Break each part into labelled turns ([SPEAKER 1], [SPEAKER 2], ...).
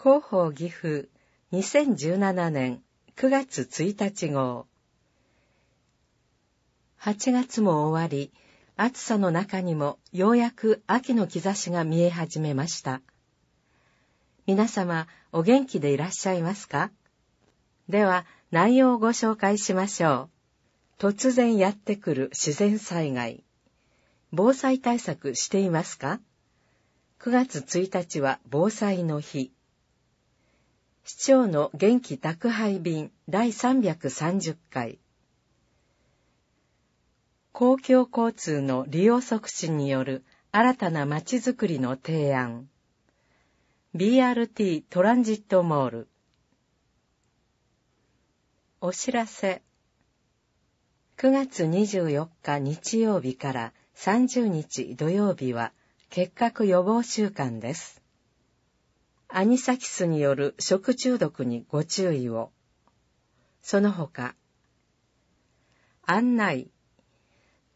[SPEAKER 1] 広報岐阜2017年9月1日号8月も終わり、暑さの中にもようやく秋の兆しが見え始めました。皆様、お元気でいらっしゃいますかでは、内容をご紹介しましょう。突然やってくる自然災害。防災対策していますか ?9 月1日は防災の日。市長の元気宅配便第330回公共交通の利用促進による新たなまちづくりの提案 BRT トランジットモールお知らせ9月24日日曜日から30日土曜日は結核予防週間です。アニサキスによる食中毒にご注意を。その他、案内、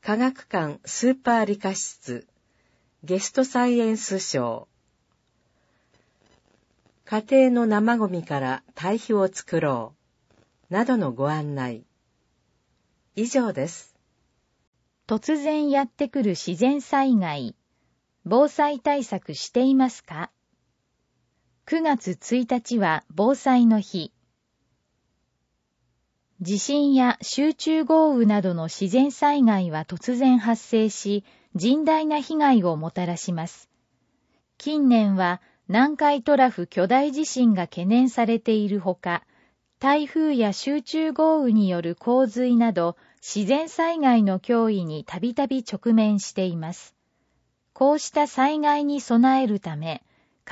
[SPEAKER 1] 科学館スーパー理科室、ゲストサイエンス賞、家庭の生ゴミから堆肥を作ろう、などのご案内。
[SPEAKER 2] 以上です。突然やってくる自然災害、防災対策していますか9月1日は防災の日。地震や集中豪雨などの自然災害は突然発生し、甚大な被害をもたらします。近年は南海トラフ巨大地震が懸念されているほか、台風や集中豪雨による洪水など自然災害の脅威にたびたび直面しています。こうした災害に備えるため、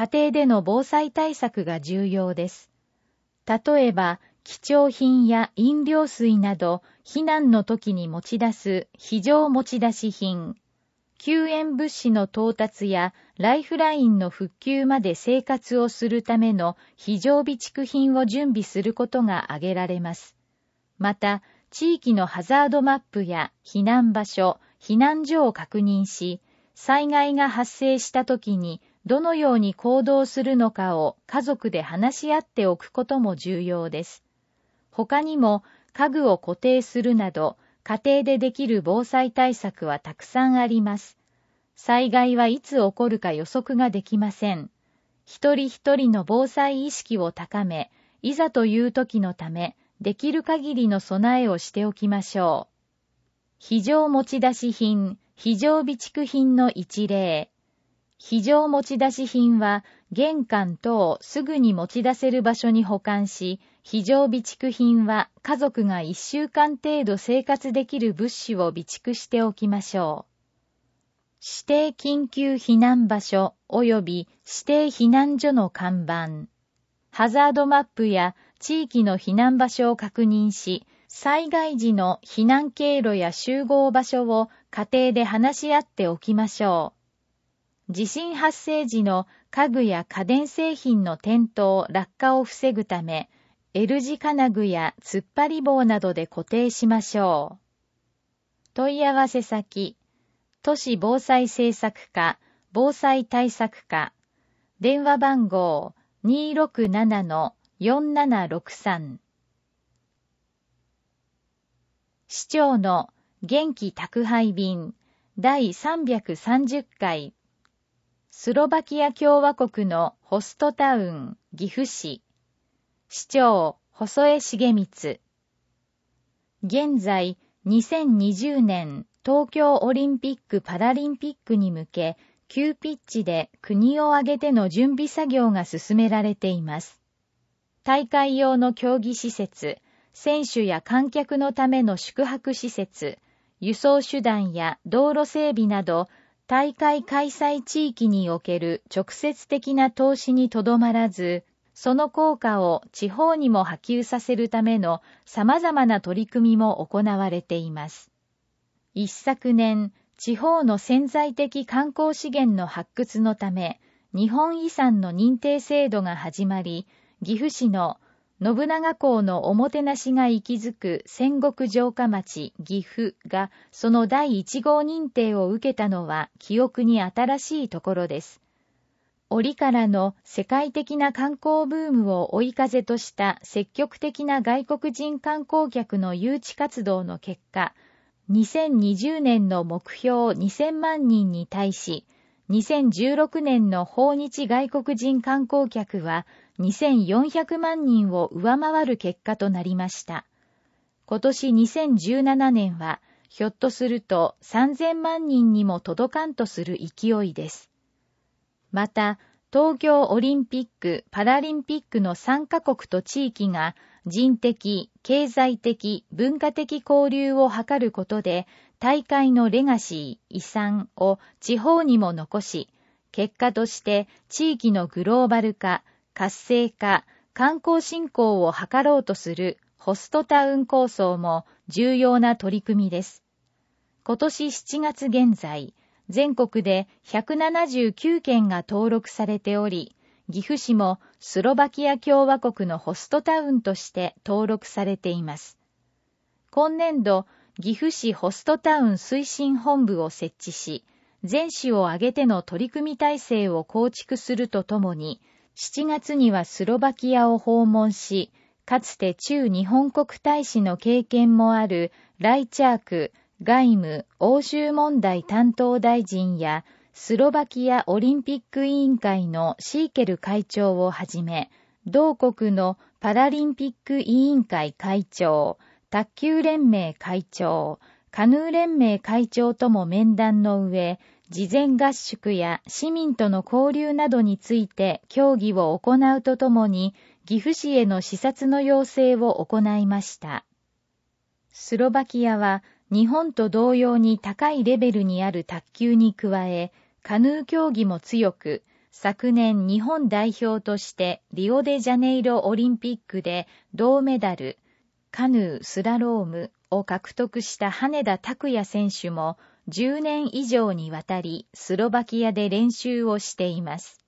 [SPEAKER 2] 家庭での防災対策が重要です。例えば、貴重品や飲料水など、避難の時に持ち出す非常持ち出し品、救援物資の到達やライフラインの復旧まで生活をするための非常備蓄品を準備することが挙げられます。また、地域のハザードマップや避難場所、避難所を確認し、災害が発生した時にどのように行動するのかを家族で話し合っておくことも重要です。他にも家具を固定するなど家庭でできる防災対策はたくさんあります。災害はいつ起こるか予測ができません。一人一人の防災意識を高め、いざという時のため、できる限りの備えをしておきましょう。非常持ち出し品、非常備蓄品の一例。非常持ち出し品は、玄関等すぐに持ち出せる場所に保管し、非常備蓄品は家族が1週間程度生活できる物資を備蓄しておきましょう。指定緊急避難場所及び指定避難所の看板、ハザードマップや地域の避難場所を確認し、災害時の避難経路や集合場所を家庭で話し合っておきましょう。地震発生時の家具や家電製品の転倒、落下を防ぐため、L 字金具や突っ張り棒などで固定しましょう。問い合わせ先、都市防災政策課、防災対策課、電話番号267-4763市長の元気宅配便第330回スロバキア共和国のホストタウン岐阜市市長細江重光現在2020年東京オリンピック・パラリンピックに向け急ピッチで国を挙げての準備作業が進められています大会用の競技施設選手や観客のための宿泊施設輸送手段や道路整備など大会開催地域における直接的な投資にとどまらず、その効果を地方にも波及させるための様々な取り組みも行われています。一昨年、地方の潜在的観光資源の発掘のため、日本遺産の認定制度が始まり、岐阜市の信長公のおもてなしが息づく戦国城下町岐阜がその第1号認定を受けたのは記憶に新しいところです。折からの世界的な観光ブームを追い風とした積極的な外国人観光客の誘致活動の結果、2020年の目標2000万人に対し、2016年の訪日外国人観光客は2400万人を上回る結果となりました。今年2017年は、ひょっとすると3000万人にも届かんとする勢いです。また、東京オリンピック・パラリンピックの参加国と地域が人的、経済的、文化的交流を図ることで大会のレガシー、遺産を地方にも残し、結果として地域のグローバル化、活性化、観光振興を図ろうとするホストタウン構想も重要な取り組みです。今年7月現在、全国で179件が登録されており、岐阜市もスロバキア共和国のホストタウンとして登録されています。今年度、岐阜市ホストタウン推進本部を設置し、全市を挙げての取り組み体制を構築するとともに、7月にはスロバキアを訪問し、かつて中日本国大使の経験もあるライチャーク外務・欧州問題担当大臣やスロバキアオリンピック委員会のシーケル会長をはじめ、同国のパラリンピック委員会会長、卓球連盟会長、カヌー連盟会長とも面談の上、事前合宿や市民との交流などについて協議を行うとともに、岐阜市への視察の要請を行いました。スロバキアは日本と同様に高いレベルにある卓球に加え、カヌー競技も強く、昨年日本代表としてリオデジャネイロオリンピックで銅メダル、カヌー・スラロームを獲得した羽田拓也選手も10年以上にわたりスロバキアで練習をしています。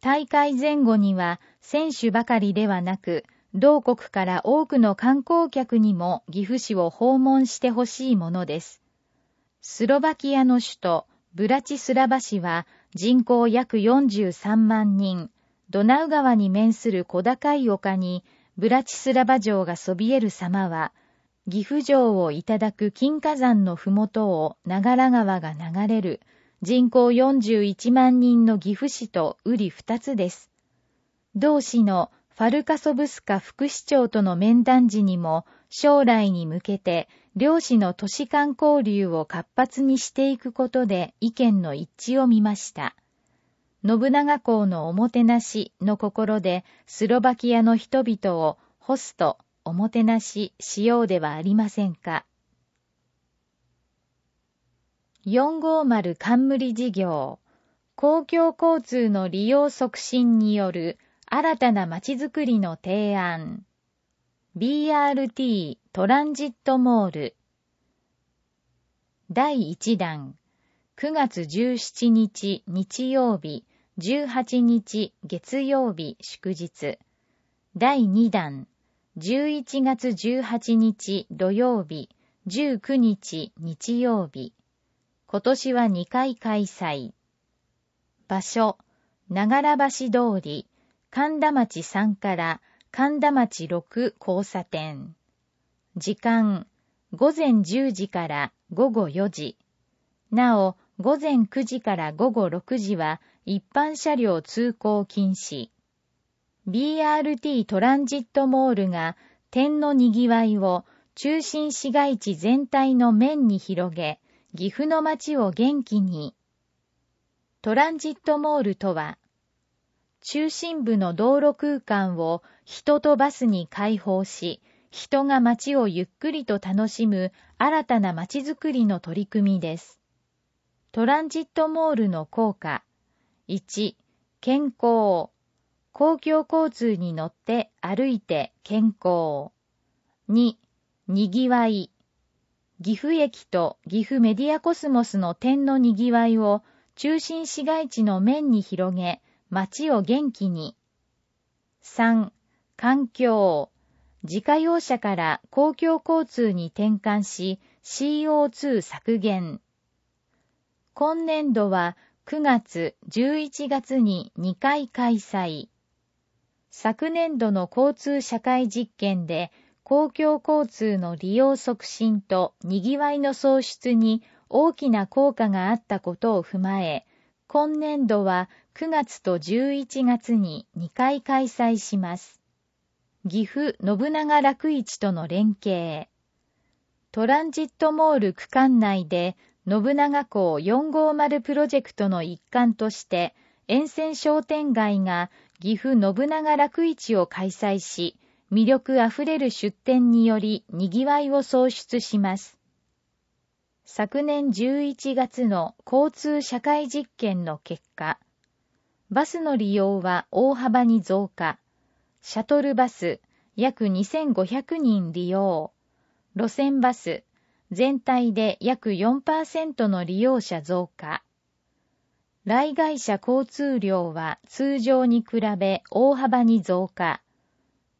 [SPEAKER 2] 大会前後には選手ばかりではなく、同国から多くの観光客にも岐阜市を訪問してほしいものです。スロバキアの首都ブラチスラバ市は人口約43万人、ドナウ川に面する小高い丘にブラチスラバ城がそびえる様は、岐阜城をいただく金火山のふもとを長良川が流れる人口41万人の岐阜市と瓜二つです。同市のファルカソブスカ副市長との面談時にも将来に向けて両市の都市間交流を活発にしていくことで意見の一致を見ました。信長公のおもてなしの心で、スロバキアの人々をホスト、おもてなししようではありませんか。450冠事業、公共交通の利用促進による新たなまちづくりの提案。BRT トランジットモール。第1弾、9月17日日曜日、18日月曜日祝日第2弾11月18日土曜日19日日曜日今年は2回開催場所長良橋通り神田町3から神田町6交差点時間午前10時から午後4時なお午前9時から午後6時は一般車両通行禁止。BRT トランジットモールが点のにぎわいを中心市街地全体の面に広げ、岐阜の街を元気に。トランジットモールとは、中心部の道路空間を人とバスに開放し、人が街をゆっくりと楽しむ新たな街づくりの取り組みです。トランジットモールの効果、1、健康。公共交通に乗って歩いて健康。2、にぎわい。岐阜駅と岐阜メディアコスモスの点のにぎわいを中心市街地の面に広げ、街を元気に。3、環境。自家用車から公共交通に転換し、CO2 削減。今年度は9月、11月に2回開催。昨年度の交通社会実験で、公共交通の利用促進と賑わいの創出に大きな効果があったことを踏まえ、今年度は9月と11月に2回開催します。岐阜信長楽市との連携。トランジットモール区間内で信長港450プロジェクトの一環として、沿線商店街が岐阜信長楽市を開催し、魅力あふれる出店により賑わいを創出します。昨年11月の交通社会実験の結果、バスの利用は大幅に増加、シャトルバス約2500人利用、路線バス全体で約4%の利用者増加。来外者交通量は通常に比べ大幅に増加。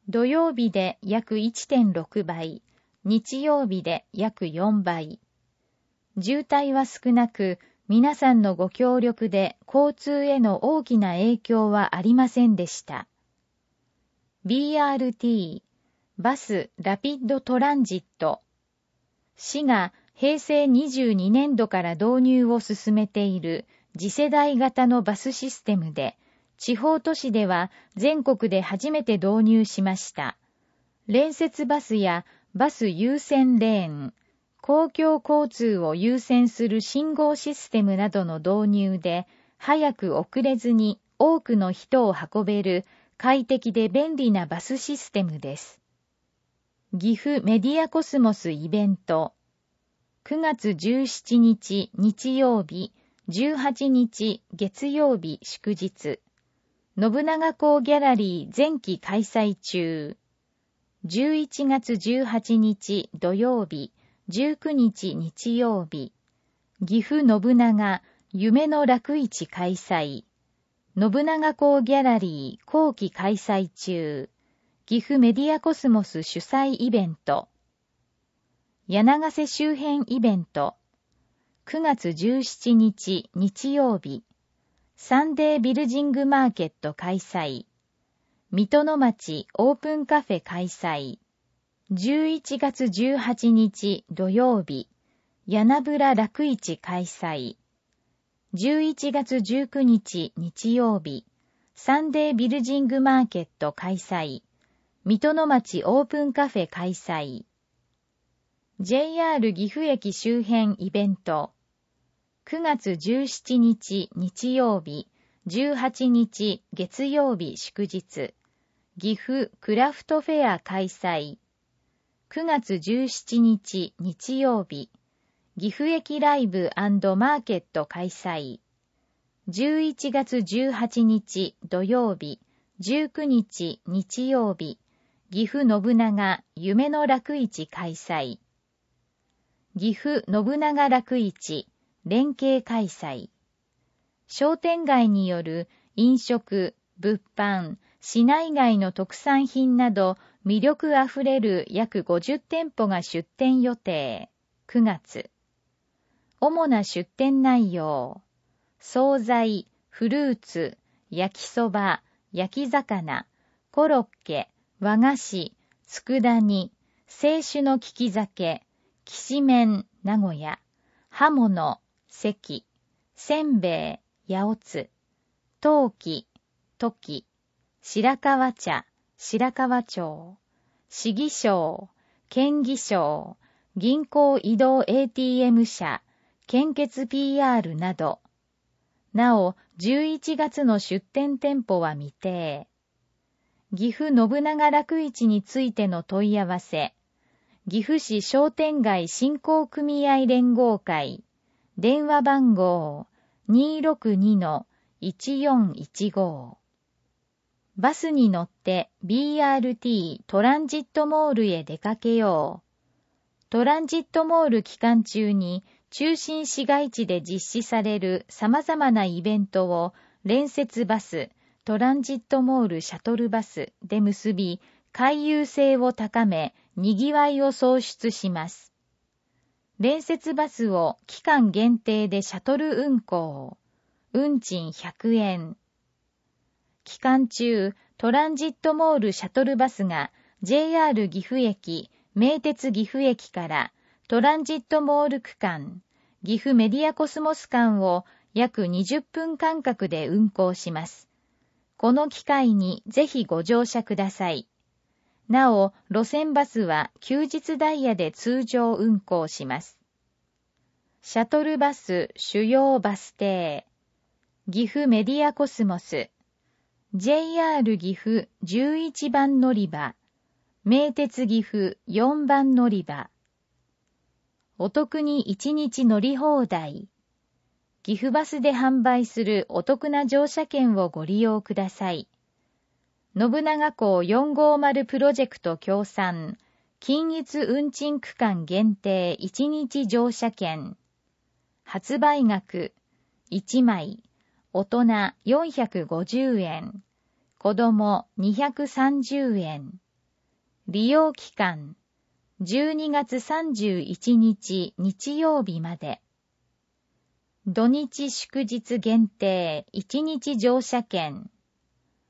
[SPEAKER 2] 土曜日で約1.6倍、日曜日で約4倍。渋滞は少なく、皆さんのご協力で交通への大きな影響はありませんでした。BRT、バス・ラピッド・トランジット市が平成22年度から導入を進めている次世代型のバスシステムで、地方都市では全国で初めて導入しました。連接バスやバス優先レーン、公共交通を優先する信号システムなどの導入で、早く遅れずに多くの人を運べる快適で便利なバスシステムです。岐阜メディアコスモスイベント9月17日日曜日18日月曜日祝日信長公ギャラリー前期開催中11月18日土曜日19日日曜日岐阜信長夢の楽市開催信長公ギャラリー後期開催中岐阜メディアコスモス主催イベント柳瀬周辺イベント9月17日日曜日サンデービルジングマーケット開催水戸の町オープンカフェ開催11月18日土曜日柳村楽市開催11月19日日曜日サンデービルジングマーケット開催水戸の町オープンカフェ開催。JR 岐阜駅周辺イベント。9月17日日曜日、18日月曜日祝日。岐阜クラフトフェア開催。9月17日日曜日、岐阜駅ライブマーケット開催。11月18日土曜日、19日日曜日、岐阜信長夢の楽市開催。岐阜信長楽市連携開催。商店街による飲食、物販、市内外の特産品など魅力あふれる約50店舗が出店予定。9月。主な出店内容。惣菜、フルーツ、焼きそば、焼き魚、コロッケ、和菓子、佃煮、清酒の利き酒、きしめん、名古屋、刃物、関、せんべい、八おつ、陶器、し器、白川茶、白川町、市議ぎ県議う、銀行移動 ATM 社、献血 PR など、なお、11月の出店店舗は未定。岐阜信長楽市についての問い合わせ、岐阜市商店街振興組合連合会、電話番号262-1415バスに乗って BRT トランジットモールへ出かけよう。トランジットモール期間中に中心市街地で実施される様々なイベントを連接バストランジットモールシャトルバスで結び、回遊性を高め、にぎわいを創出します。連接バスを期間限定でシャトル運行。運賃100円。期間中、トランジットモールシャトルバスが JR 岐阜駅、名鉄岐阜駅からトランジットモール区間、岐阜メディアコスモス間を約20分間隔で運行します。この機会にぜひご乗車ください。なお、路線バスは休日ダイヤで通常運行します。シャトルバス主要バス停、岐阜メディアコスモス、JR 岐阜11番乗り場、名鉄岐阜4番乗り場、お得に1日乗り放題。岐阜バスで販売するお得な乗車券をご利用ください。信長港450プロジェクト協賛、均一運賃区間限定1日乗車券。発売額1枚、大人450円、子供230円。利用期間12月31日日曜日まで。土日祝日限定1日乗車券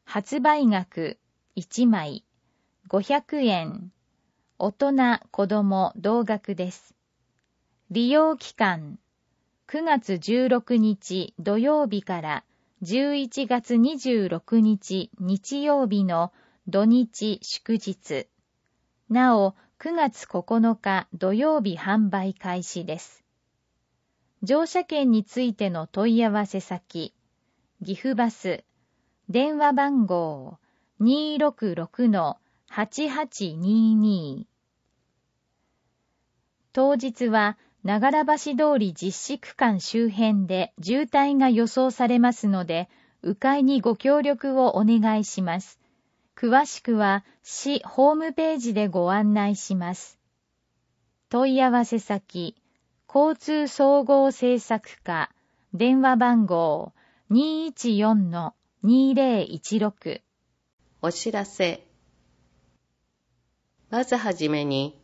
[SPEAKER 2] 発売額1枚500円大人子供同額です。利用期間9月16日土曜日から11月26日日曜日の土日祝日。なお9月9日土曜日販売開始です。乗車券についての問い合わせ先、岐阜バス、電話番号266-8822当日は長良橋通り実施区間周辺で渋滞が予想されますので、迂回にご協力をお願いします。詳しくは市ホームページでご案内します。問い合わせ先、交通総合政策課、電話番号214-2016。お知らせ。
[SPEAKER 3] まずはじめに、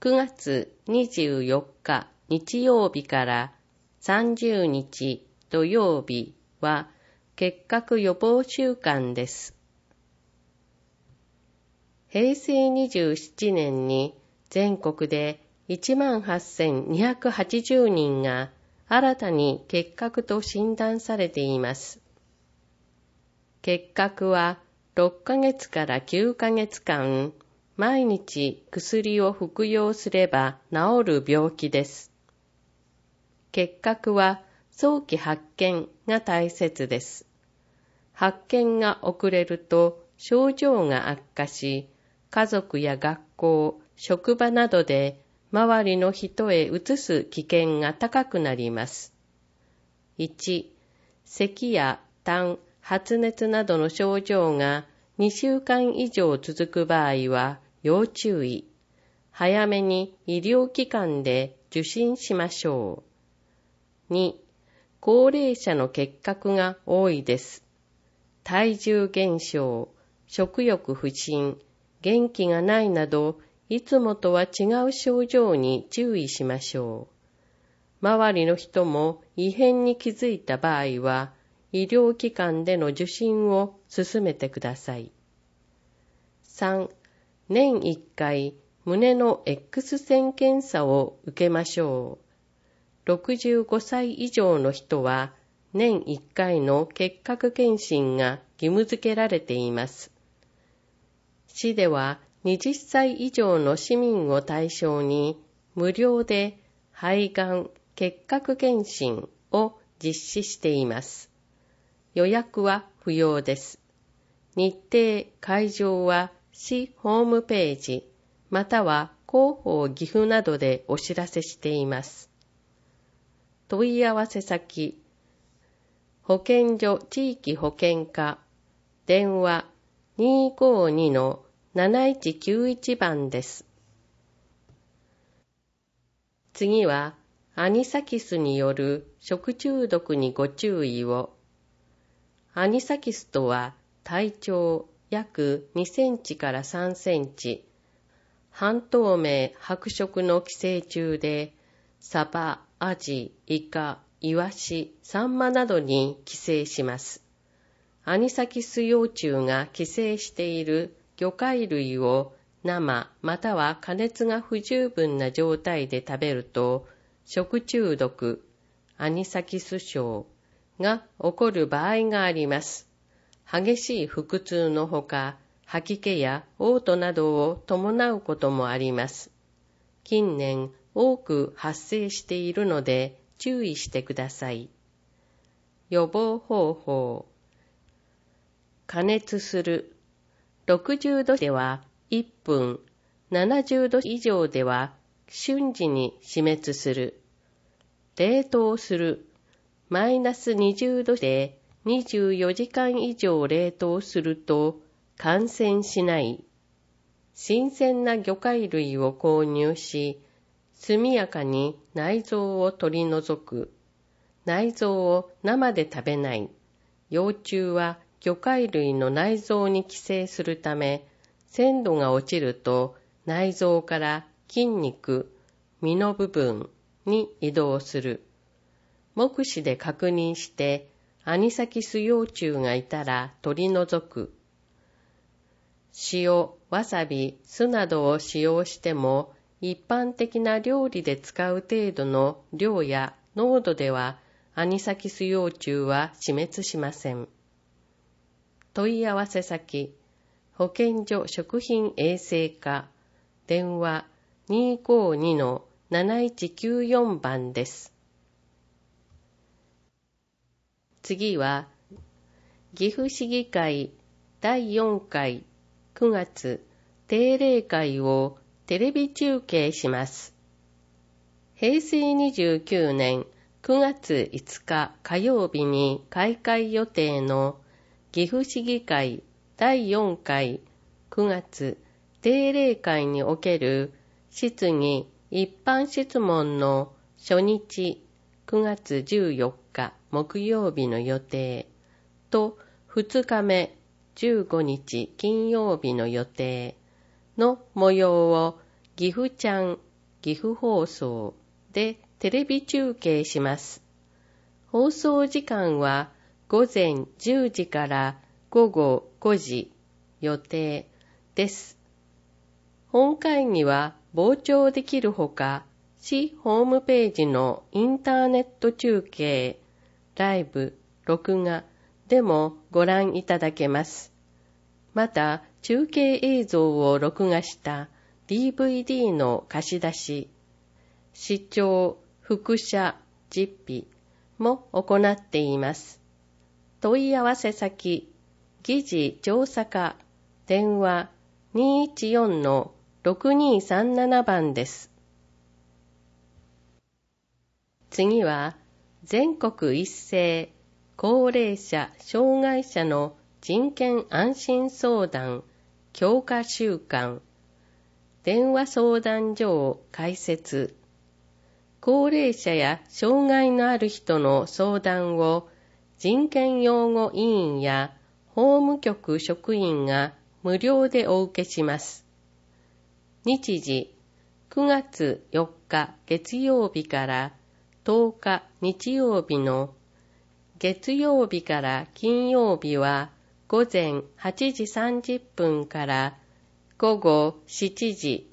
[SPEAKER 3] 9月24日日曜日から30日土曜日は結核予防週間です。平成27年に全国で18,280人が新たに結核と診断されています。結核は6ヶ月から9ヶ月間、毎日薬を服用すれば治る病気です。結核は早期発見が大切です。発見が遅れると症状が悪化し、家族や学校、職場などで周りの人へ移す危険が高くなります。1、咳や痰、発熱などの症状が2週間以上続く場合は要注意。早めに医療機関で受診しましょう。2、高齢者の結核が多いです。体重減少、食欲不振、元気がないなどいつもとは違う症状に注意しましょう。周りの人も異変に気づいた場合は、医療機関での受診を進めてください。3. 年1回、胸の X 線検査を受けましょう。65歳以上の人は、年1回の結核検診が義務付けられています。市では、20歳以上の市民を対象に無料で肺がん結核検診を実施しています。予約は不要です。日程、会場は市ホームページ、または広報岐阜などでお知らせしています。問い合わせ先、保健所地域保健課、電話252の7191番です。次は、アニサキスによる食中毒にご注意を。アニサキスとは、体長約2センチから3センチ、半透明白色の寄生虫で、サバ、アジ、イカ、イワシ、サンマなどに寄生します。アニサキス幼虫が寄生している魚介類を生または加熱が不十分な状態で食べると食中毒、アニサキス症が起こる場合があります。激しい腹痛のほか、吐き気や嘔吐などを伴うこともあります。近年多く発生しているので注意してください。予防方法加熱する60度では1分、70度以上では瞬時に死滅する。冷凍する。マイナス20度で24時間以上冷凍すると感染しない。新鮮な魚介類を購入し、速やかに内臓を取り除く。内臓を生で食べない。幼虫は魚介類の内臓に寄生するため、鮮度が落ちると内臓から筋肉、身の部分に移動する。目視で確認して、アニサキス幼虫がいたら取り除く。塩、わさび、酢などを使用しても、一般的な料理で使う程度の量や濃度では、アニサキス幼虫は死滅しません。問い合わせ先、保健所食品衛生課、電話252-7194番です。次は、岐阜市議会第4回9月定例会をテレビ中継します。平成29年9月5日火曜日に開会予定の岐阜市議会第4回9月定例会における質疑一般質問の初日9月14日木曜日の予定と2日目15日金曜日の予定の模様を岐阜ちゃん岐阜放送でテレビ中継します。放送時間は午前10時から午後5時予定です。本会議は傍聴できるほか、市ホームページのインターネット中継、ライブ、録画でもご覧いただけます。また、中継映像を録画した DVD の貸し出し、視聴、副写、実費も行っています。問い合わせ先、議事調査課、電話214-6237番です。次は、全国一斉、高齢者・障害者の人権安心相談、強化週間、電話相談所を開設、高齢者や障害のある人の相談を人権擁護委員や法務局職員が無料でお受けします。日時9月4日月曜日から10日日曜日の月曜日から金曜日は午前8時30分から午後7時、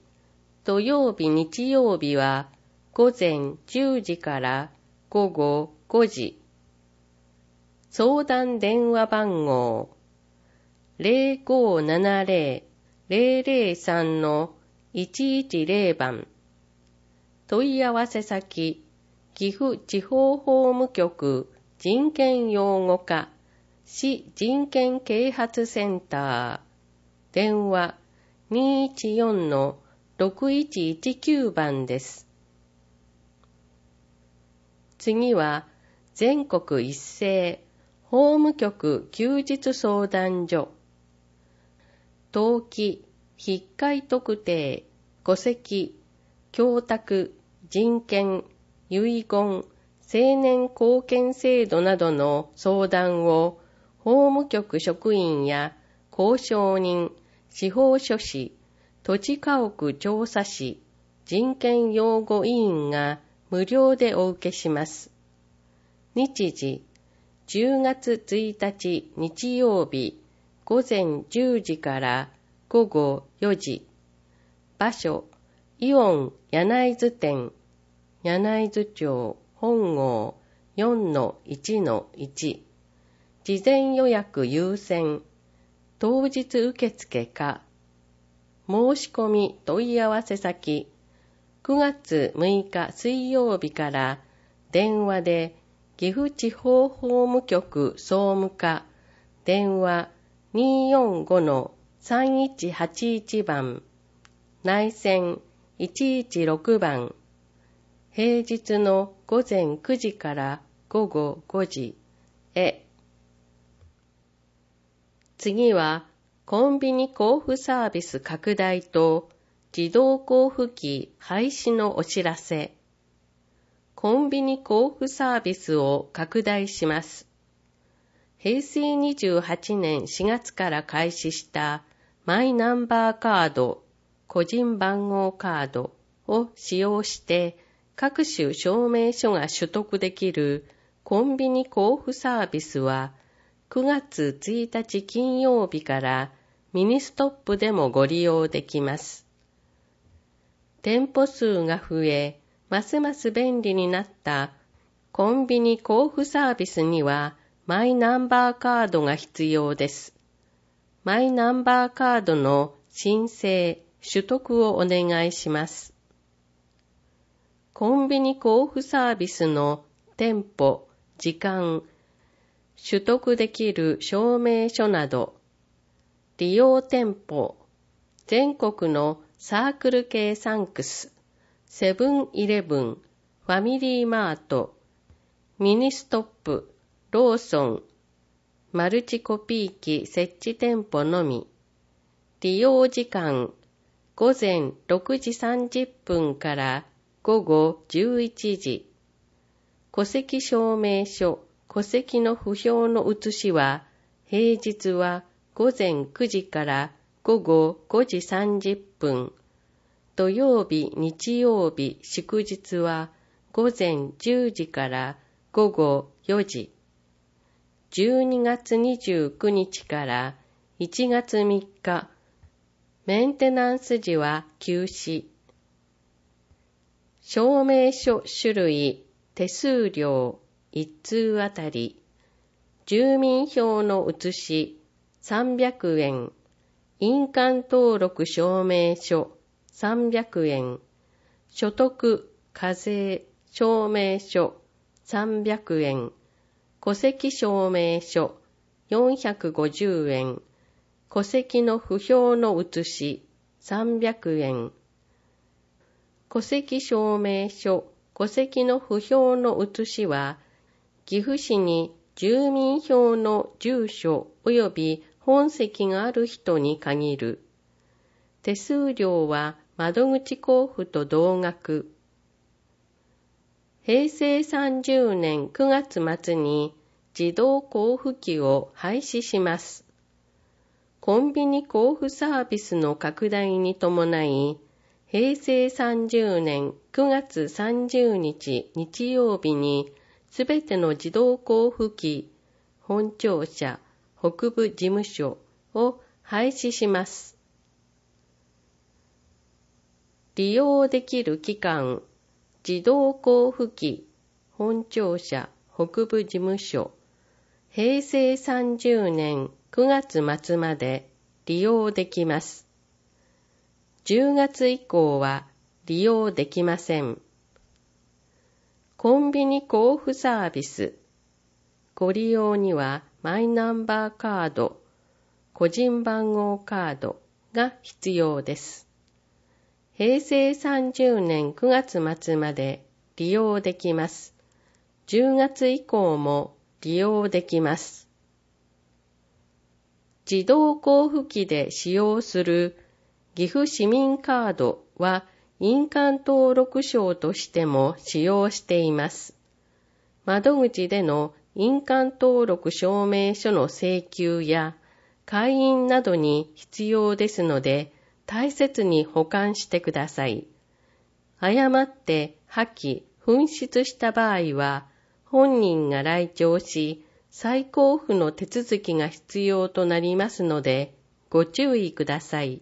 [SPEAKER 3] 土曜日日曜日は午前10時から午後5時、相談電話番号0570-003-110番問い合わせ先岐阜地方法務局人権擁護課市人権啓発センター電話214-6119番です。次は全国一斉法務局休日相談所、登記、筆会特定、戸籍、供託、人権、遺言、青年貢献制度などの相談を法務局職員や交渉人、司法書士、土地家屋調査士、人権擁護委員が無料でお受けします。日時、10月1日日曜日午前10時から午後4時場所イオン柳津店柳津町本郷4-1-1事前予約優先当日受付か申し込み問い合わせ先9月6日水曜日から電話で岐阜地方法務局総務課電話245-3181番内線116番平日の午前9時から午後5時へ次はコンビニ交付サービス拡大と自動交付機廃止のお知らせコンビニ交付サービスを拡大します。平成28年4月から開始したマイナンバーカード、個人番号カードを使用して各種証明書が取得できるコンビニ交付サービスは9月1日金曜日からミニストップでもご利用できます。店舗数が増え、ますます便利になったコンビニ交付サービスにはマイナンバーカードが必要です。マイナンバーカードの申請、取得をお願いします。コンビニ交付サービスの店舗、時間、取得できる証明書など、利用店舗、全国のサークル系サンクス、セブンイレブン、ファミリーマート、ミニストップ、ローソン、マルチコピー機設置店舗のみ、利用時間、午前6時30分から午後11時、戸籍証明書、戸籍の不評の写しは、平日は午前9時から午後5時30分、土曜日、日曜日、祝日は午前10時から午後4時、12月29日から1月3日、メンテナンス時は休止。証明書種類、手数料、1通あたり、住民票の写し、300円、印鑑登録証明書、300円、所得、課税、証明書、300円、戸籍証明書、450円、戸籍の不評の写し、300円。戸籍証明書、戸籍の不評の写しは、岐阜市に住民票の住所及び本籍がある人に限る。手数料は窓口交付と同額。平成30年9月末に自動交付機を廃止します。コンビニ交付サービスの拡大に伴い、平成30年9月30日日曜日に、すべての自動交付機、本庁舎、北部事務所を廃止します。利用できる期間、自動交付機、本庁舎、北部事務所、平成30年9月末まで利用できます。10月以降は利用できません。コンビニ交付サービス。ご利用にはマイナンバーカード、個人番号カードが必要です。平成30年9月末まで利用できます。10月以降も利用できます。自動交付機で使用する岐阜市民カードは印鑑登録証としても使用しています。窓口での印鑑登録証明書の請求や会員などに必要ですので、大切に保管してください。誤って破棄、紛失した場合は、本人が来庁し、再交付の手続きが必要となりますので、ご注意ください。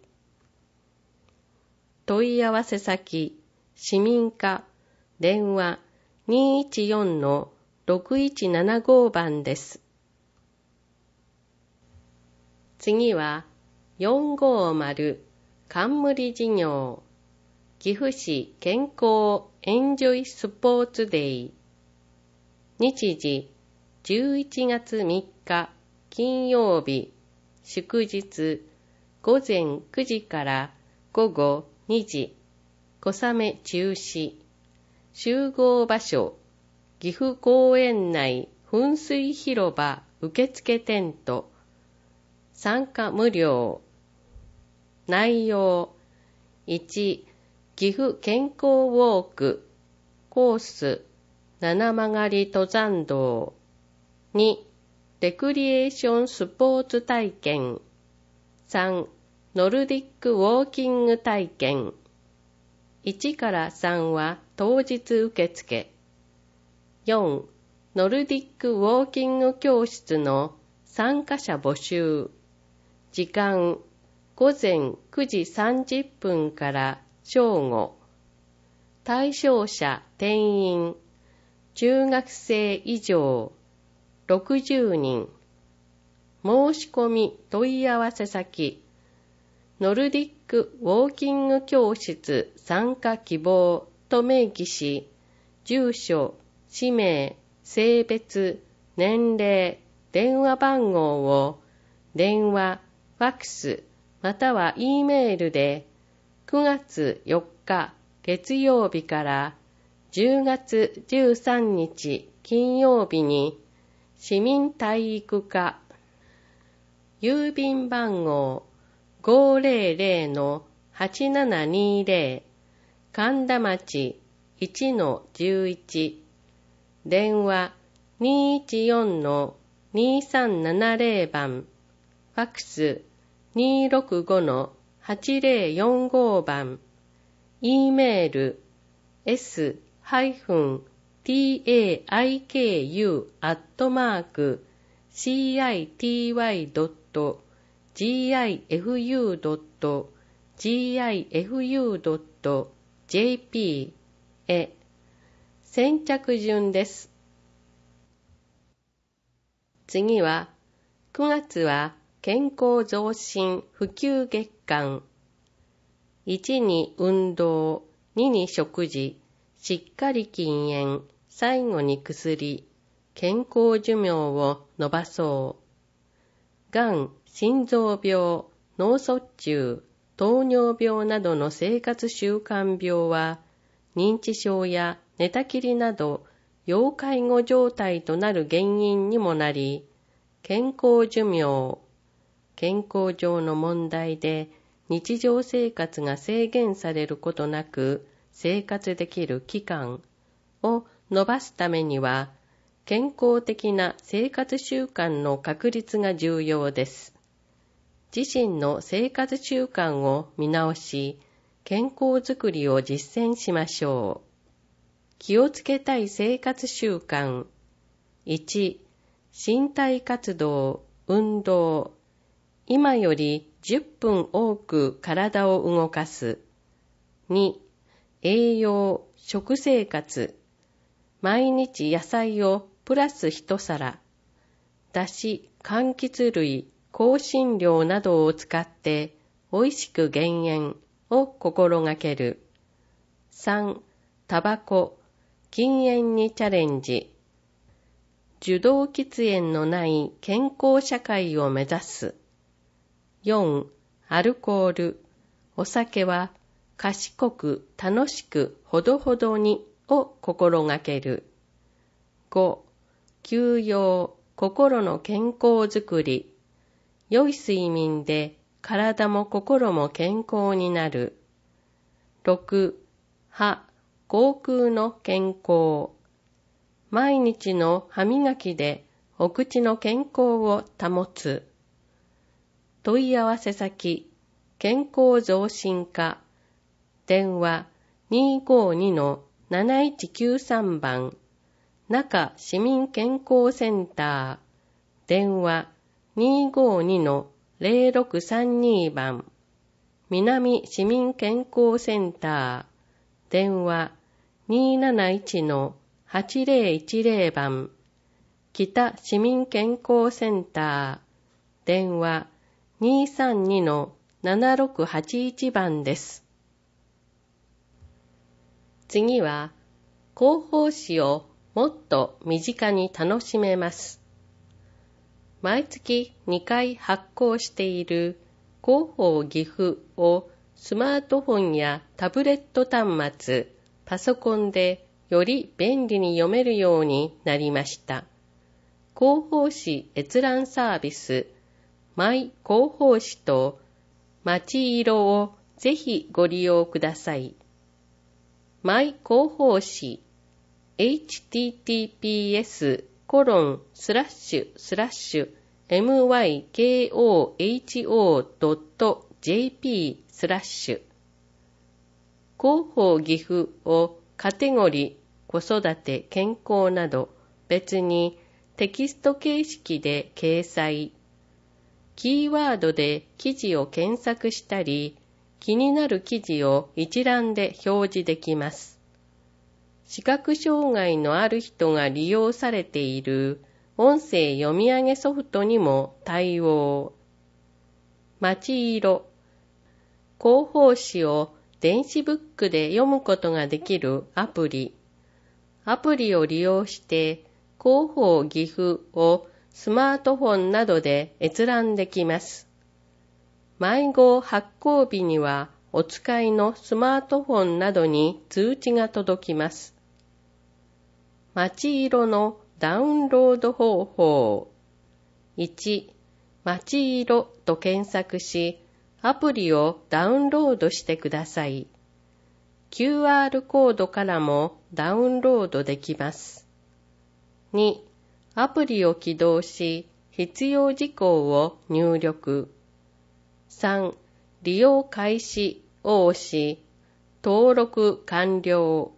[SPEAKER 3] 問い合わせ先、市民課、電話214-6175番です。次は、450冠事業岐阜市健康エンジョイスポーツデイ日時11月3日金曜日祝日午前9時から午後2時小雨中止集合場所岐阜公園内噴水広場受付テント参加無料内容1岐阜健康ウォークコース七曲り登山道2レクリエーションスポーツ体験3ノルディックウォーキング体験1から3は当日受付4ノルディックウォーキング教室の参加者募集時間午前9時30分から正午、対象者定員、中学生以上60人、申し込み問い合わせ先、ノルディックウォーキング教室参加希望と明記し、住所、氏名、性別、年齢、電話番号を電話、ファックス、または E メールで9月4日月曜日から10月13日金曜日に市民体育課郵便番号500-8720神田町1-11電話214-2370番ファックス265-8045番 e m a i l s t a i k u c t y g i f u g i f u j p へ先着順です。次は9月は健康増進普及月間1に運動2に食事しっかり禁煙最後に薬健康寿命を伸ばそうがん心臓病脳卒中糖尿病などの生活習慣病は認知症や寝たきりなど要介護状態となる原因にもなり健康寿命健康上の問題で日常生活が制限されることなく生活できる期間を伸ばすためには健康的な生活習慣の確立が重要です。自身の生活習慣を見直し、健康づくりを実践しましょう。気をつけたい生活習慣。1、身体活動、運動、今より10分多く体を動かす。2、栄養、食生活。毎日野菜をプラス一皿。だし、柑橘類、香辛料などを使って美味しく減塩を心がける。3、タバコ、禁煙にチャレンジ。受動喫煙のない健康社会を目指す。4. アルコール。お酒は賢く楽しくほどほどにを心がける。5. 休養、心の健康づくり。良い睡眠で体も心も健康になる。6. 歯、口腔の健康。毎日の歯磨きでお口の健康を保つ。問い合わせ先、健康増進課、電話252-7193番、中市民健康センター、電話252-0632番、南市民健康センター、電話271-8010番、北市民健康センター、電話232-7681番です。次は、広報誌をもっと身近に楽しめます。毎月2回発行している広報岐阜をスマートフォンやタブレット端末、パソコンでより便利に読めるようになりました。広報誌閲覧サービスマイ広報誌と町色をぜひご利用ください。マイ広報誌 https コロンスラッシュスラッシュ mykoho.jp スラッシュ広報岐阜をカテゴリー子育て健康など別にテキスト形式で掲載キーワードで記事を検索したり、気になる記事を一覧で表示できます。視覚障害のある人が利用されている音声読み上げソフトにも対応。街色。広報誌を電子ブックで読むことができるアプリ。アプリを利用して広報岐阜をスマートフォンなどで閲覧できます。毎号発行日にはお使いのスマートフォンなどに通知が届きます。街色のダウンロード方法1、街色と検索し、アプリをダウンロードしてください。QR コードからもダウンロードできます。2、アプリを起動し、必要事項を入力。3、利用開始を押し、登録完了。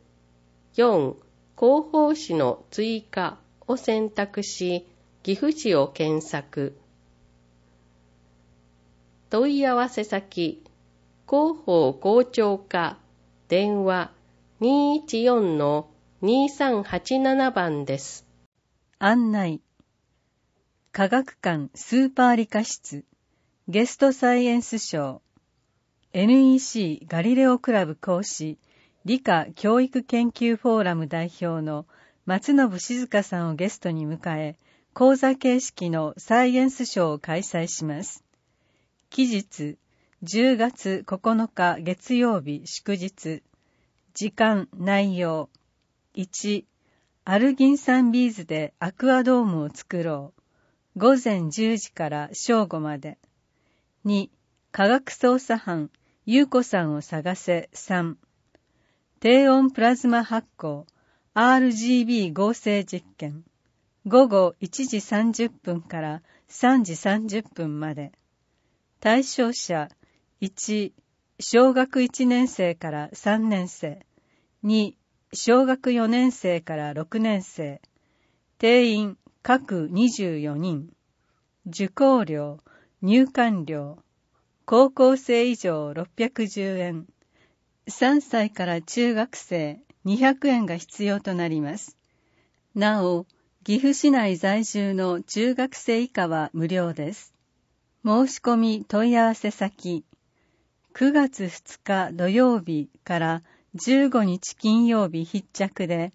[SPEAKER 3] 4、広報誌の追加を選択し、岐阜市を検索。問い合わせ先、広報校長課、電話214-2387番です。案内
[SPEAKER 4] 科学館スーパー理科室ゲストサイエンス賞 NEC ガリレオクラブ講師理科教育研究フォーラム代表の松信静香さんをゲストに迎え講座形式のサイエンスショーを開催します期日10月9日月曜日祝日時間内容1アルギン酸ビーズでアクアドームを作ろう。午前10時から正午まで。2、科学捜査班、うこさんを探せ。3、低温プラズマ発光、RGB 合成実験。午後1時30分から3時30分まで。対象者、1、小学1年生から3年生。2、小学4年生から6年生、定員各24人、受講料、入館料、高校生以上610円、3歳から中学生200円が必要となります。なお、岐阜市内在住の中学生以下は無料です。申し込み問い合わせ先、9月2日土曜日から15日金曜日筆着で、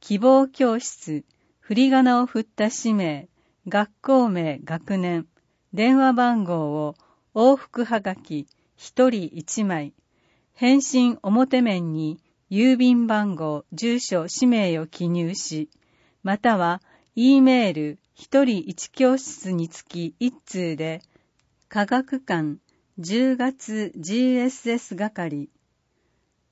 [SPEAKER 4] 希望教室、振り仮名を振った氏名、学校名、学年、電話番号を往復はがき1人1枚、返信表面に郵便番号、住所、氏名を記入し、または、E メール1人1教室につき1通で、科学館10月 GSS 係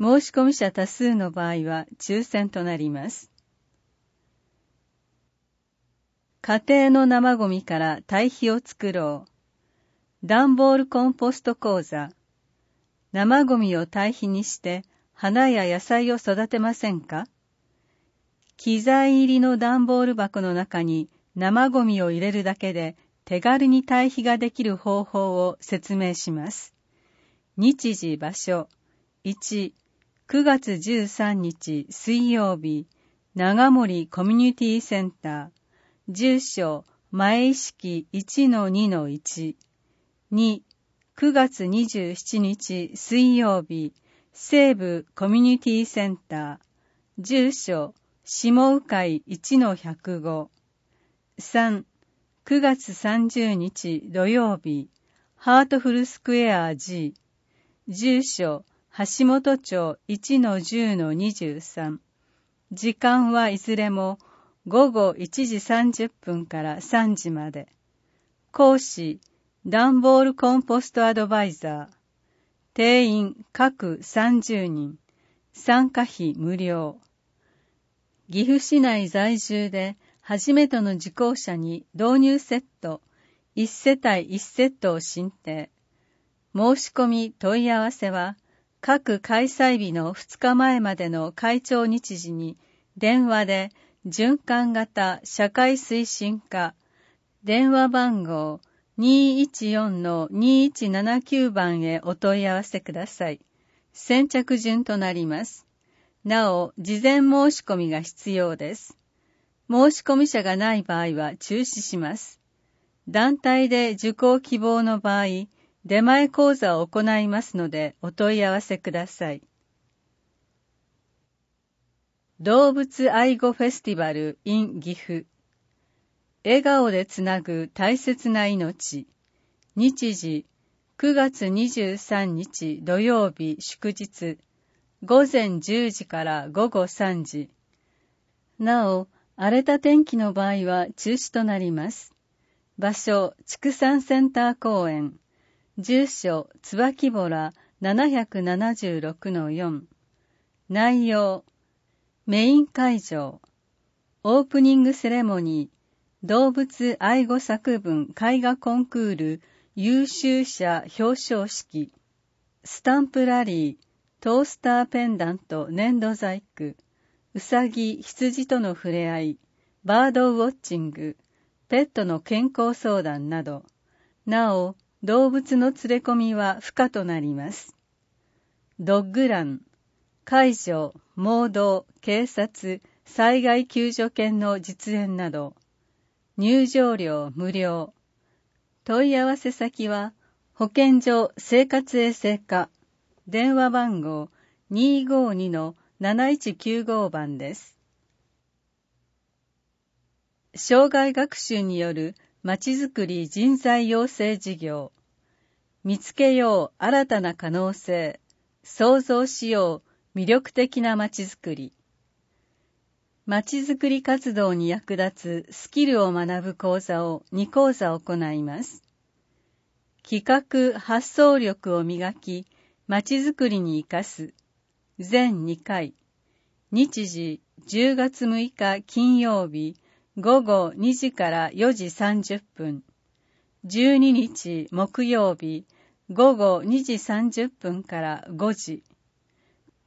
[SPEAKER 4] 申し込み者多数の場合は抽選となります。家庭の生ゴミから堆肥を作ろう。ダンボールコンポスト講座。生ゴミを堆肥にして花や野菜を育てませんか機材入りの段ボール箱の中に生ゴミを入れるだけで手軽に堆肥ができる方法を説明します。日時場所。1、9月13日水曜日、長森コミュニティセンター、住所、前意識1-2-1、2、9月27日水曜日、西部コミュニティセンター、住所、下鵜会1-105、3、9月30日土曜日、ハートフルスクエア G、住所、橋本町1-10-23時間はいずれも午後1時30分から3時まで講師段ボールコンポストアドバイザー定員各30人参加費無料岐阜市内在住で初めての受講者に導入セット1世帯1セットを申請申し込み問い合わせは各開催日の2日前までの会長日時に電話で循環型社会推進課電話番号214-2179番へお問い合わせください。先着順となります。なお、事前申し込みが必要です。申し込み者がない場合は中止します。団体で受講希望の場合、出前講座を行いますのでお問い合わせください。動物愛護フェスティバル in 岐阜笑顔でつなぐ大切な命日時9月23日土曜日祝日午前10時から午後3時なお荒れた天気の場合は中止となります場所畜産センター公園住所、椿原776の4。内容、メイン会場、オープニングセレモニー、動物愛護作文絵画コンクール優秀者表彰式、スタンプラリー、トースターペンダント粘土細工、うさぎ、羊との触れ合い、バードウォッチング、ペットの健康相談など、なお、動物の連れ込みは不可となります。ドッグラン、解除、盲導、警察、災害救助犬の実演など、入場料無料。問い合わせ先は、保健所生活衛生課、電話番号252-7195番です。障害学習によるまちづくり人材養成事業、見つけよう新たな可能性、創造しよう魅力的なまちづくり、まちづくり活動に役立つスキルを学ぶ講座を2講座行います。企画・発想力を磨き、まちづくりに生かす、全2回、日時10月6日金曜日、午後2時から4時30分、12日木曜日午後2時30分から5時、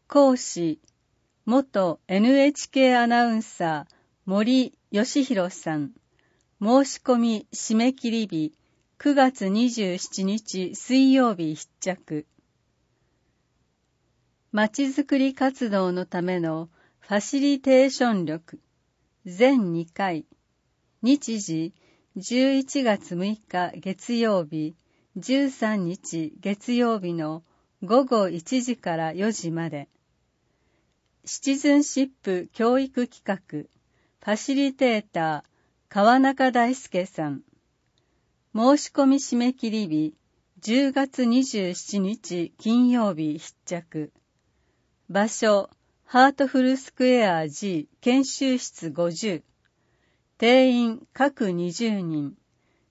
[SPEAKER 4] 講師、元 NHK アナウンサー森義弘さん、申し込み締め切り日9月27日水曜日必着、まちづくり活動のためのファシリテーション力、全2回、日時11月6日月曜日、13日月曜日の午後1時から4時まで、シチズンシップ教育企画、ファシリテーター、川中大輔さん、申し込み締め切り日、10月27日金曜日必着、場所、ハートフルスクエア G 研修室50定員各20人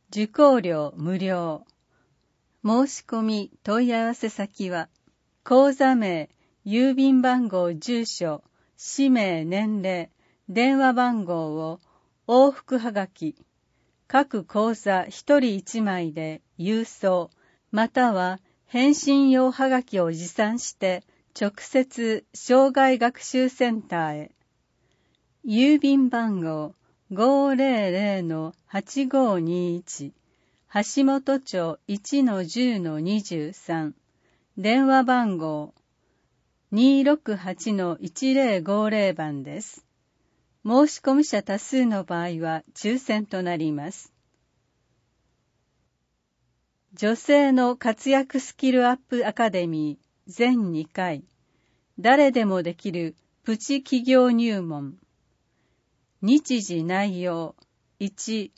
[SPEAKER 4] 受講料無料申し込み問い合わせ先は口座名郵便番号住所氏名年齢電話番号を往復はがき各口座1人1枚で郵送または返信用はがきを持参して直接障害学習センターへ郵便番号500-8521橋本町1-10-23電話番号268-1050番です。申し込み者多数の場合は抽選となります。女性の活躍スキルアップアカデミー全2回、誰でもできるプチ企業入門。日時内容1、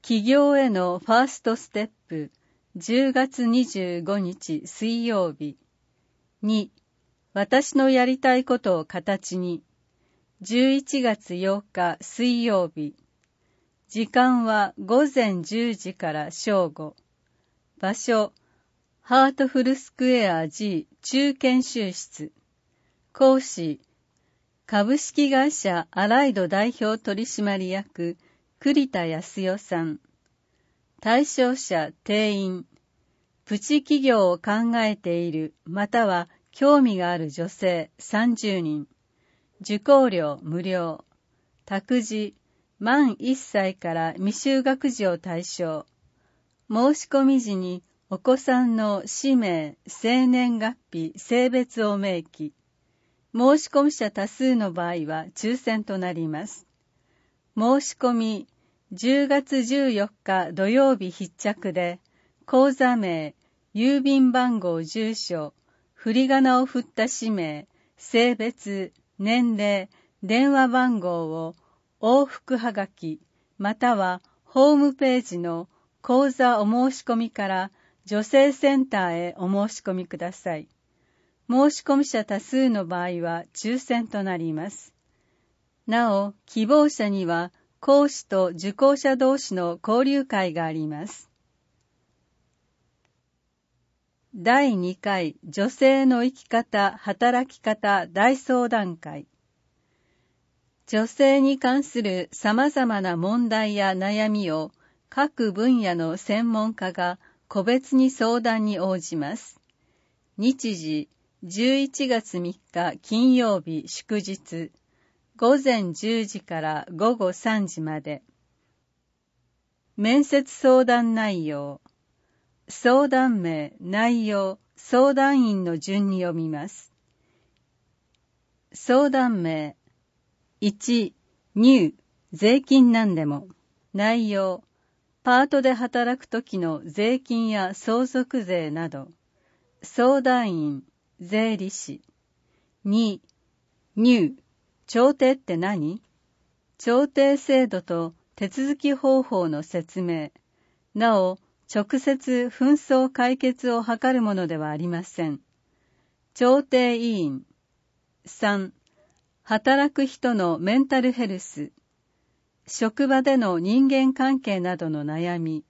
[SPEAKER 4] 企業へのファーストステップ、10月25日水曜日。2、私のやりたいことを形に。11月8日水曜日。時間は午前10時から正午。場所、ハートフルスクエア G 中研修室講師株式会社アライド代表取締役栗田康代さん対象者定員プチ企業を考えているまたは興味がある女性30人受講料無料託児満1歳から未就学児を対象申し込み時にお子さんの氏名、生年月日、性別を明記。申し込み者多数の場合は抽選となります。申し込み10月14日土曜日必着で、口座名、郵便番号、住所、振り仮名を振った氏名、性別、年齢、電話番号を往復はがき、またはホームページの口座お申し込みから女性センターへお申し込みください。申し込み者多数の場合は抽選となります。なお、希望者には講師と受講者同士の交流会があります。第2回女性の生き方・働き方大相談会女性に関する様々な問題や悩みを各分野の専門家が個別に相談に応じます。日時、11月3日金曜日祝日、午前10時から午後3時まで。面接相談内容、相談名、内容、相談員の順に読みます。相談名、1、入、税金なんでも。内容、パートで働く時の税金や相続税など、相談員、税理士。2、入、調停って何調停制度と手続き方法の説明。なお、直接紛争解決を図るものではありません。調停委員。3、働く人のメンタルヘルス。職場での人間関係などの悩み、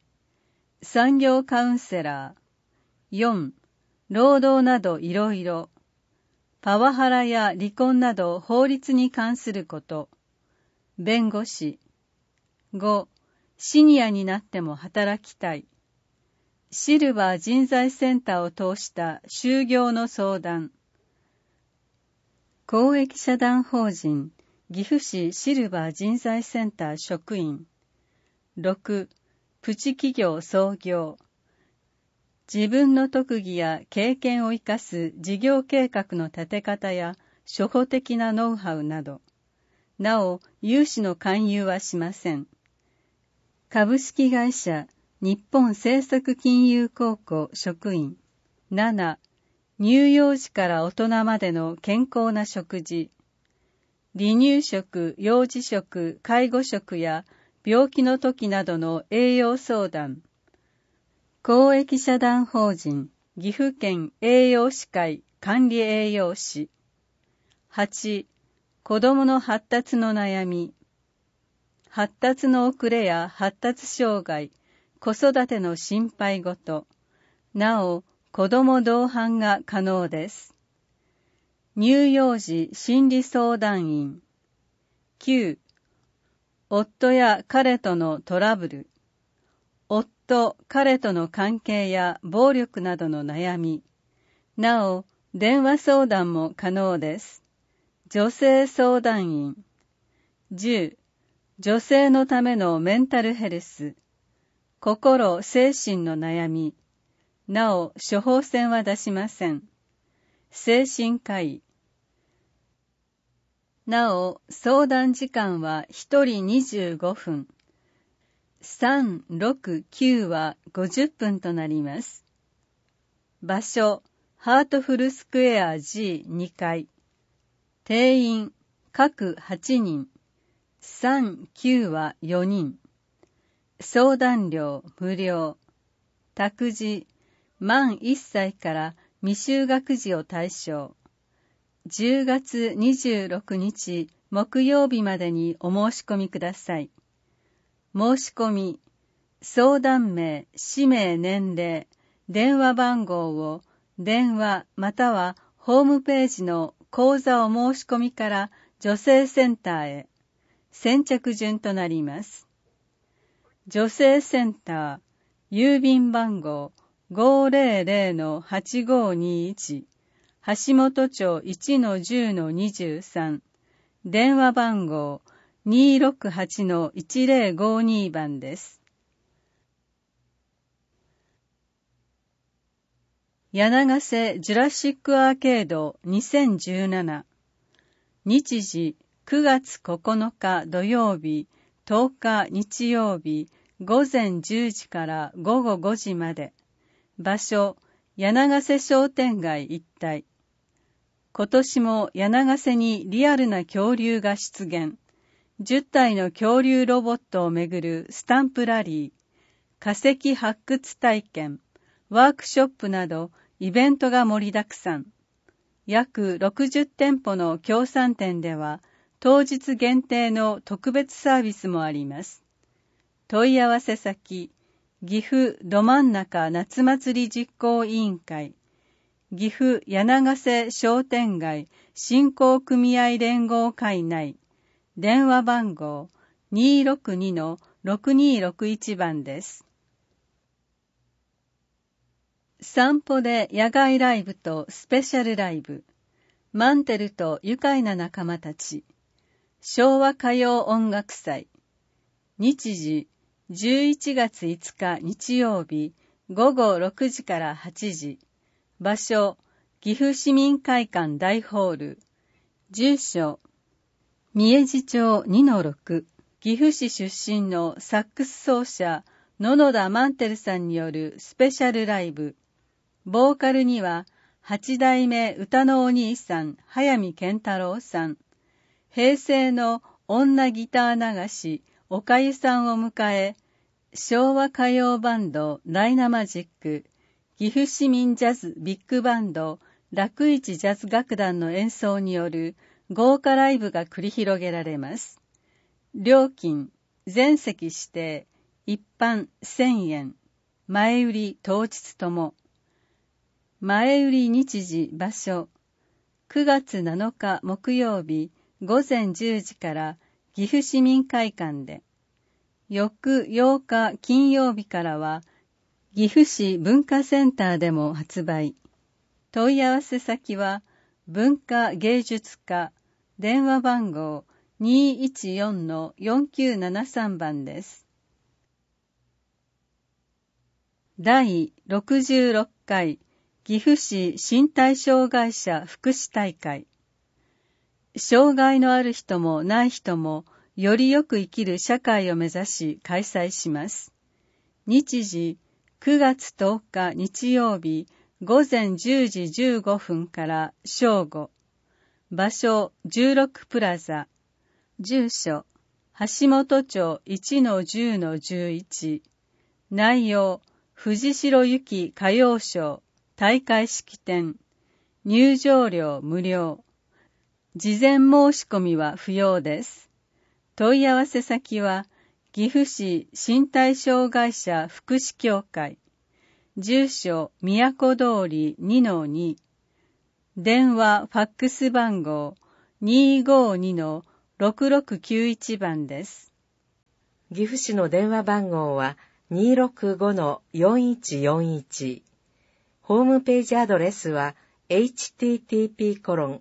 [SPEAKER 4] 産業カウンセラー、4、労働などいろいろ、パワハラや離婚など法律に関すること、弁護士、5、シニアになっても働きたい、シルバー人材センターを通した就業の相談、公益社団法人、岐阜市シルバー人材センター職員6プチ企業創業自分の特技や経験を生かす事業計画の立て方や初歩的なノウハウなどなお融資の勧誘はしません株式会社日本政策金融高校職員7乳幼児から大人までの健康な食事離乳食、幼児食、介護食や病気の時などの栄養相談。公益社団法人岐阜県栄養士会管理栄養士。8、子供の発達の悩み。発達の遅れや発達障害、子育ての心配事。なお、子供同伴が可能です。乳幼児心理相談員。9、夫や彼とのトラブル。夫、彼との関係や暴力などの悩み。なお、電話相談も可能です。女性相談員。10、女性のためのメンタルヘルス。心、精神の悩み。なお、処方箋は出しません。精神科医なお相談時間は1人25分369は50分となります場所ハートフルスクエア G2 階定員各8人39は4人相談料無料託児満1歳から未就学児を対象。10月26日木曜日までにお申し込みください。申し込み、相談名、氏名、年齢、電話番号を電話またはホームページの講座お申し込みから女性センターへ先着順となります。女性センター、郵便番号500-8521橋本町1-10-23電話番号268-1052番です。柳瀬ジュラシックアーケード2017日時9月9日土曜日10日日曜日午前10時から午後5時まで場所、柳瀬商店街一帯。今年も柳瀬にリアルな恐竜が出現。10体の恐竜ロボットをめぐるスタンプラリー、化石発掘体験、ワークショップなどイベントが盛りだくさん。約60店舗の協賛店では、当日限定の特別サービスもあります。問い合わせ先、岐阜ど真ん中夏祭り実行委員会、岐阜柳瀬商店街振興組合連合会内、電話番号262-6261番です。散歩で野外ライブとスペシャルライブ、マンテルと愉快な仲間たち、昭和歌謡音楽祭、日時11月5日日曜日午後6時から8時場所岐阜市民会館大ホール住所三重寺町2-6岐阜市出身のサックス奏者野々田マンテルさんによるスペシャルライブボーカルには八代目歌のお兄さん早見健太郎さん平成の女ギター流しおかゆさんを迎え昭和歌謡バンドダイナマジック、岐阜市民ジャズビッグバンド楽市ジャズ楽団の演奏による豪華ライブが繰り広げられます。料金、全席指定、一般1000円、前売り当日とも、前売り日時場所、9月7日木曜日午前10時から岐阜市民会館で、翌8日金曜日からは、岐阜市文化センターでも発売。問い合わせ先は、文化芸術家、電話番号214-4973番です。第66回岐阜市身体障害者福祉大会。障害のある人もない人もよりよく生きる社会を目指し開催します。日時9月10日日曜日午前10時15分から正午。場所16プラザ。住所橋本町1-10-11。内容藤代行き歌謡賞大会式典。入場料無料。事前申し込みは不要です。問い合わせ先は、岐阜市身体障害者福祉協会、住所都通り2-2、電話ファックス番号252-6691番です。岐阜市の電話番号は
[SPEAKER 1] 265-4141。ホームページアドレスは http://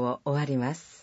[SPEAKER 4] を終わります。